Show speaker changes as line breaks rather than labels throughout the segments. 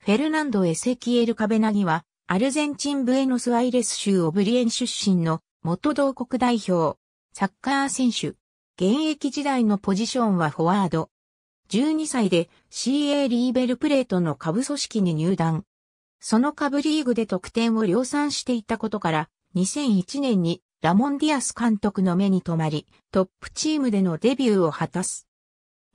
フェルナンド・エセキエル・カベナギは、アルゼンチン・ブエノス・アイレス州オブリエン出身の元同国代表、サッカー選手。現役時代のポジションはフォワード。12歳で CA リーベルプレートの下部組織に入団。その下部リーグで得点を量産していたことから、2001年にラモンディアス監督の目に留まり、トップチームでのデビューを果たす。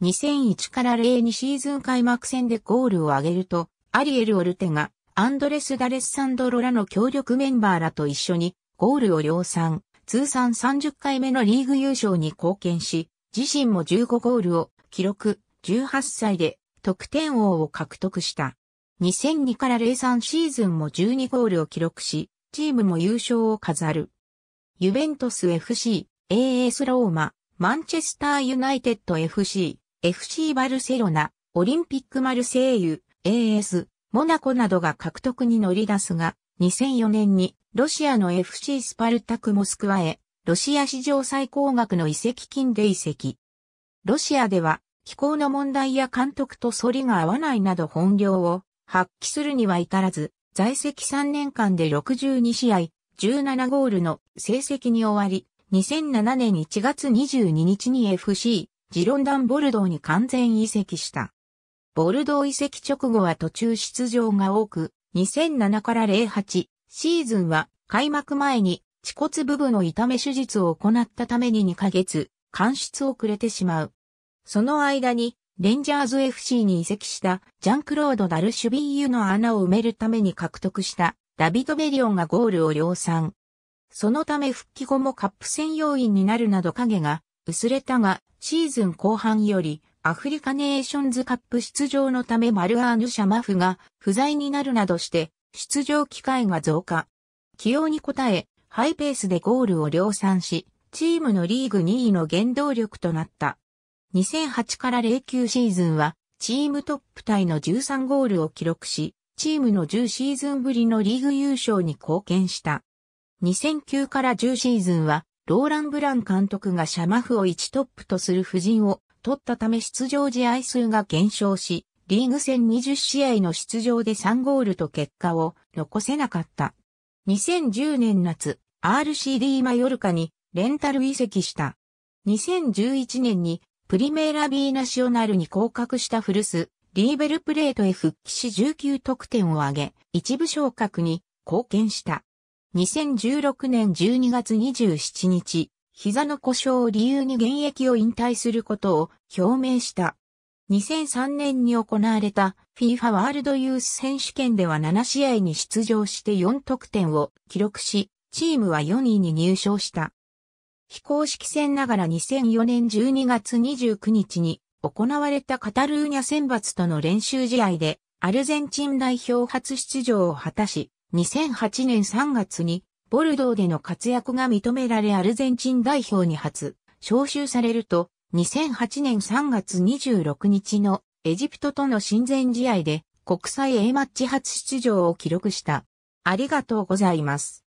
2001から0 2シーズン開幕戦でゴールを挙げると、アリエル・オルテガ、アンドレス・ダレッサンドロらの協力メンバーらと一緒にゴールを量産、通算30回目のリーグ優勝に貢献し、自身も15ゴールを記録、18歳で得点王を獲得した。2002から03シーズンも12ゴールを記録し、チームも優勝を飾る。ユベントス FC、AS ローマ、マンチェスターユナイテッド FC、FC バルセロナ、オリンピックマルセイユ、AS、モナコなどが獲得に乗り出すが、2004年にロシアの FC スパルタクモスクワへ、ロシア史上最高額の移籍金で移籍。ロシアでは、気候の問題や監督と反りが合わないなど本領を発揮するには至らず、在籍3年間で62試合、17ゴールの成績に終わり、2007年1月22日に FC、ジロンダンボルドーに完全移籍した。ボルドー移籍直後は途中出場が多く、2007から08シーズンは開幕前に恥骨部分の痛め手術を行ったために2ヶ月、間出遅れてしまう。その間に、レンジャーズ FC に移籍したジャンクロード・ダルシュビーユの穴を埋めるために獲得したダビド・ベリオンがゴールを量産。そのため復帰後もカップ戦要員になるなど影が薄れたが、シーズン後半よりアフリカネーションズカップ出場のためマルアーヌ・シャマフが不在になるなどして出場機会が増加。起用に応え、ハイペースでゴールを量産し、チームのリーグ2位の原動力となった。2008から09シーズンは、チームトップタイの13ゴールを記録し、チームの10シーズンぶりのリーグ優勝に貢献した。2009から10シーズンは、ローラン・ブラン監督がシャマフを1トップとする布陣を取ったため出場試合数が減少し、リーグ戦20試合の出場で3ゴールと結果を残せなかった。2010年夏、RCD マヨルカにレンタル移籍した。2011年にプリメーラビーナショナルに降格した古巣、リーベルプレートへ復帰し19得点を挙げ、一部昇格に貢献した。2016年12月27日、膝の故障を理由に現役を引退することを表明した。2003年に行われた FIFA ワールドユース選手権では7試合に出場して4得点を記録し、チームは4位に入賞した。非公式戦ながら2004年12月29日に行われたカタルーニャ選抜との練習試合でアルゼンチン代表初出場を果たし、2008年3月にボルドーでの活躍が認められアルゼンチン代表に初招集されると、2008年3月26日のエジプトとの親善試合で国際 A マッチ初出場を記録した。ありがとうございます。